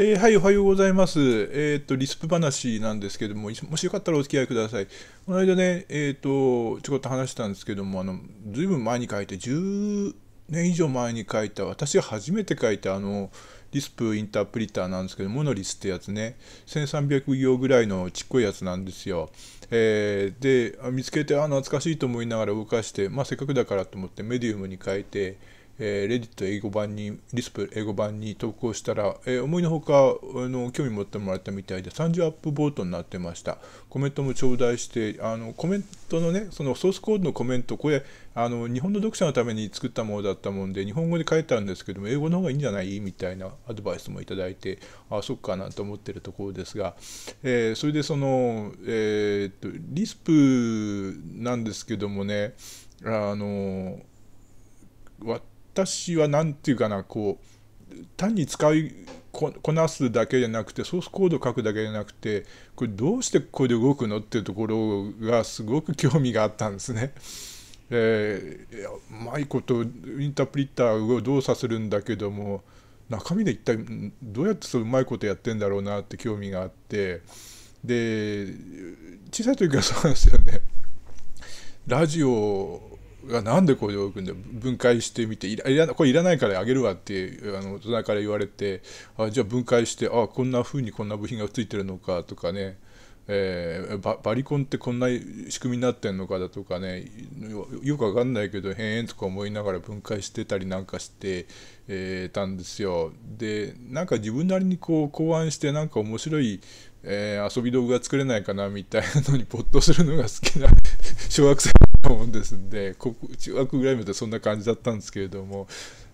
えー、はい、おはようございます。えっ、ー、と、リスプ話なんですけども、もしよかったらお付き合いください。この間ね、えっ、ー、と、ちょこっと話したんですけども、あの、ずいぶん前に書いて、10年以上前に書いた、私が初めて書いた、あの、リスプインタープリターなんですけど、モノリスってやつね、1300行ぐらいのちっこいやつなんですよ。えー、で、見つけて、あ、懐かしいと思いながら動かして、まあ、せっかくだからと思って、メディウムに書いて、えレディット英語版に、リスプ英語版に投稿したら、えー、思いのほか、あの、興味持ってもらったみたいで、30アップボートになってました。コメントも頂戴して、あの、コメントのね、そのソースコードのコメント、これ、あの、日本の読者のために作ったものだったもんで、日本語で書いたんですけども、英語の方がいいんじゃないみたいなアドバイスもいただいて、あ、そっかなと思ってるところですが、えー、それでその、えー、っと、リスプなんですけどもね、あの、私は何て言うかなこう単に使いこなすだけじゃなくてソースコード書くだけじゃなくてこれどうしてこれで動くのっていうところがすごく興味があったんですね。えー、うまいことインタープリッターを動作するんだけども中身で一体どうやってそのうまいことやってんだろうなって興味があってで小さい時からそうなんですよね。ラジオがなんでこれよ分解してみていらこれいらないからあげるわってあの大人から言われてあじゃあ分解してあこんなふうにこんな部品がついてるのかとかねえー、ババリコンってこんな仕組みになってんのかだとかねよくわかんないけど変とか思いながら分解してたりなんかして、えー、たんですよ。でなんか自分なりにこう考案してなんか面白い、えー、遊び道具が作れないかなみたいなのに没頭するのが好きな小学生うんですんでここ中学ぐらいまでそんな感じだったんですけれども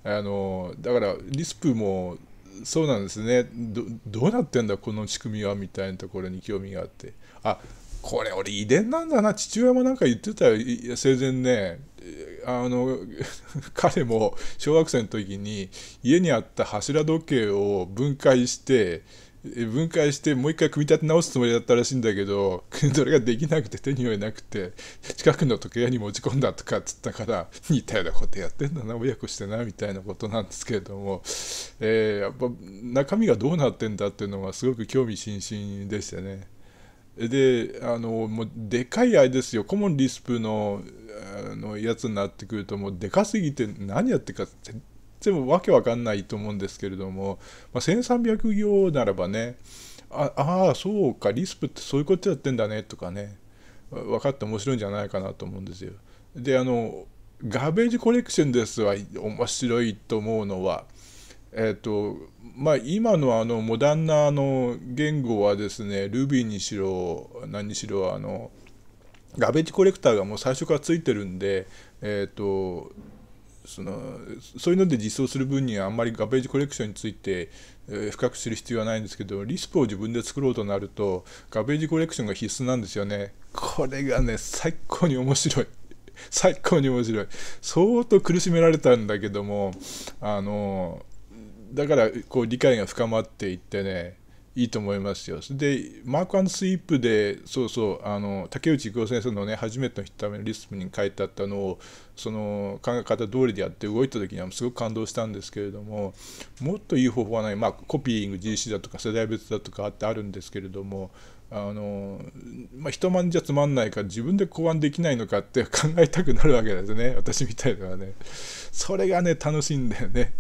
あのだからリスプもそうなんですねどうなってんだこの仕組みはみたいなところに興味があってあこれ俺遺伝なんだな父親もなんか言ってたよ生前ねあの 彼も小学生の時に家にあった柱時計を分解して分解してもう一回組み立て直すつもりだったらしいんだけどそ れができなくて手に負えなくて近くの時計屋に持ち込んだとかっつったから似たようなことやってんだな親子してなみたいなことなんですけれども、えー、やっぱ中身がどうなってんだっていうのがすごく興味津々でしたね。であのもうでかいあれですよコモンリスプのあのやつになってくるともうでかすぎて何やってか全部わけわかんないと思うんですけれども、まあ、1300行ならばねああそうかリスプってそういうことやってんだねとかね分かって面白いんじゃないかなと思うんですよ。であのガベージコレクションですは面白いと思うのは。えーとまあ、今のあのモダンなあの言語はですね Ruby にしろ何にしろあのガベージコレクターがもう最初からついてるんで、えーとそのそういうので実装する分にはあんまりガベージコレクションについて、え深く知る必要はないんですけどリスプを自分で作ろうとなるとガベージコレクションが必須なんですよねこれがね最高に面白い 最高に面白い相当苦しめられたんだけどもあのだからこう理解が深まっていってねいいと思いますよ。で、マークスイープで、そうそう、あの竹内育夫先生のね、初めての人ためのリスクに書いてあったのを、その考え方通りでやって動いた時にはすごく感動したんですけれども、もっといい方法はない、まあ、コピーイング、GC だとか、世代別だとかってあるんですけれども、あのまあ、一晩じゃつまんないから自分で考案できないのかって考えたくなるわけですね私みたいなのはねそれがね楽しいんだよね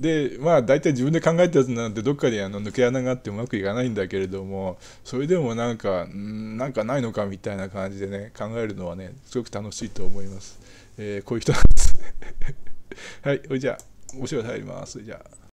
でまあ大体自分で考えたやつなんてどっかであの抜け穴があってうまくいかないんだけれどもそれでもなんかんなんかないのかみたいな感じでね考えるのはねすごく楽しいと思います、えー、こういう人なんです はいじゃあお仕事入りますじゃあ